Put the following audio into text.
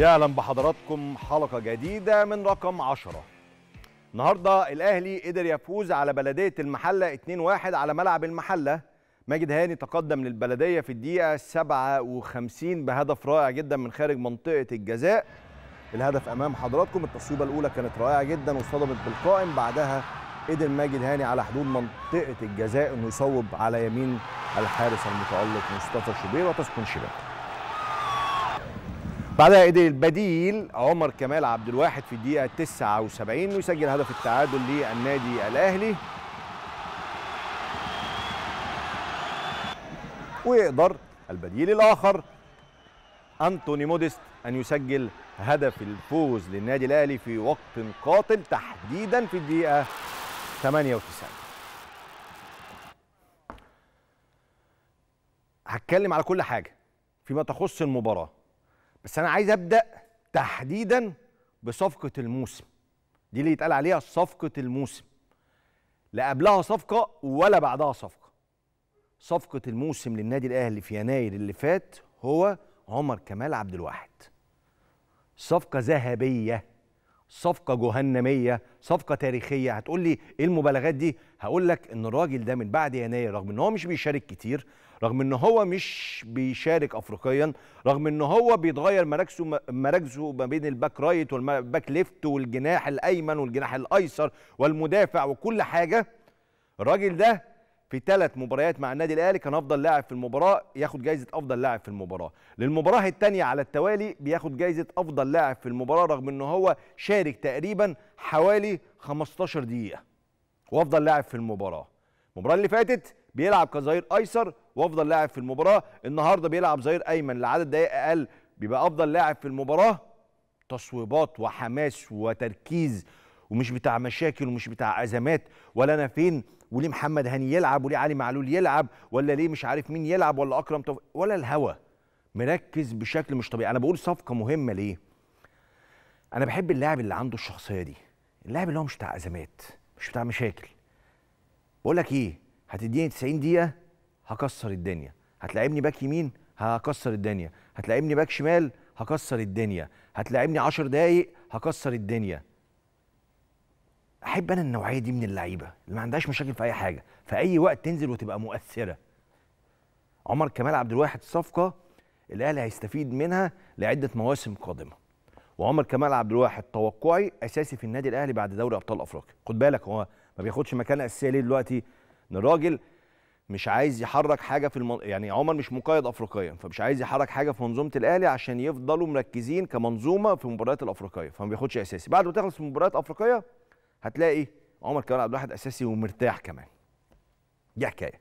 يا اهلا بحضراتكم حلقه جديده من رقم 10 النهارده الاهلي قدر يفوز على بلديه المحله 2-1 على ملعب المحله ماجد هاني تقدم للبلديه في الدقيقه 57 بهدف رائع جدا من خارج منطقه الجزاء الهدف امام حضراتكم التصويبه الاولى كانت رائعه جدا واصطدمت بالقائم بعدها قدر ماجد هاني على حدود منطقه الجزاء انه يصوب على يمين الحارس المتالق مصطفى شوبير وتسكن شباكه بعدها قدر البديل عمر كمال عبد الواحد في الدقيقة 79 ويسجل هدف التعادل للنادي الأهلي ويقدر البديل الآخر أنتوني موديست أن يسجل هدف الفوز للنادي الأهلي في وقت قاتل تحديدا في الدقيقة 98 هتكلم على كل حاجة فيما تخص المباراة بس انا عايز ابدا تحديدا بصفقه الموسم دي اللي يتقال عليها صفقه الموسم لا قبلها صفقه ولا بعدها صفقه صفقه الموسم للنادي الاهلي في يناير اللي فات هو عمر كمال عبد الواحد صفقه ذهبيه صفقه جهنميه صفقه تاريخيه هتقول لي ايه المبالغات دي هقول لك ان الراجل ده من بعد يناير رغم ان هو مش بيشارك كتير رغم ان هو مش بيشارك افريقيا رغم ان هو بيتغير مراكزه مراكزه ما بين الباك رايت والباك ليفت والجناح الايمن والجناح الايسر والمدافع وكل حاجه الراجل ده في ثلاث مباريات مع النادي الاهلي كان افضل لاعب في المباراه ياخد جايزه افضل لاعب في المباراه للمباراه الثانيه على التوالي بياخد جايزه افضل لاعب في المباراه رغم ان هو شارك تقريبا حوالي 15 دقيقه وافضل لاعب في المباراه المباراه اللي فاتت بيلعب كظهير ايسر وافضل لاعب في المباراه النهارده بيلعب ظهير ايمن لعدد دقائق اقل بيبقى افضل لاعب في المباراه تصويبات وحماس وتركيز ومش بتاع مشاكل ومش بتاع ازمات ولا انا فين وليه محمد هاني يلعب وليه علي معلول يلعب ولا ليه مش عارف مين يلعب ولا اكرم توفيق ولا الهوى مركز بشكل مش طبيعي انا بقول صفقه مهمه ليه انا بحب اللاعب اللي عنده الشخصيه دي اللاعب اللي هو مش بتاع ازمات مش بتاع مشاكل بقول لك ايه هتديني 90 دقيقه هكسر الدنيا هتلاعبني باك يمين هكسر الدنيا هتلاعبني باك شمال هكسر الدنيا هتلاعبني 10 دقايق هكسر الدنيا احب انا النوعيه دي من اللعيبه اللي ما عندهاش مشاكل في اي حاجه في اي وقت تنزل وتبقى مؤثره عمر كمال عبد الواحد صفقه الاهلي هيستفيد منها لعده مواسم قادمه وعمر كمال عبد الواحد توقعي اساسي في النادي الاهلي بعد دوري ابطال افريقيا خد بالك هو ما بياخدش مكان اساسي ليه دلوقتي ان الراجل مش عايز يحرك حاجه في المن... يعني عمر مش مقيد افريقيا فمش عايز يحرك حاجه في منظومه الاهلي عشان يفضلوا مركزين كمنظومه في المباريات الافريقيه فما بياخدش اساسي بعد ما تخلص المباريات الافريقيه هتلاقي عمر كمال عبد الواحد اساسي ومرتاح كمان دي حكايه يعني.